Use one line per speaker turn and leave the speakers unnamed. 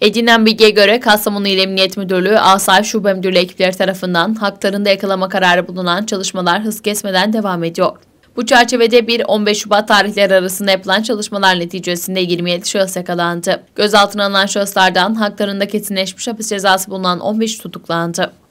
Edinen bilgiye göre Kastamonu İl Emniyet Müdürlüğü Asayiş Şube Müdürlüğü ekipleri tarafından haklarında yakalama kararı bulunan çalışmalar hız kesmeden devam ediyor. Bu çerçevede 1-15 Şubat tarihleri arasında yapılan çalışmalar neticesinde 27 şahıs yakalandı. Gözaltına alınan şahıslardan haklarında kesinleşmiş hapis cezası bulunan 15 tutuklandı.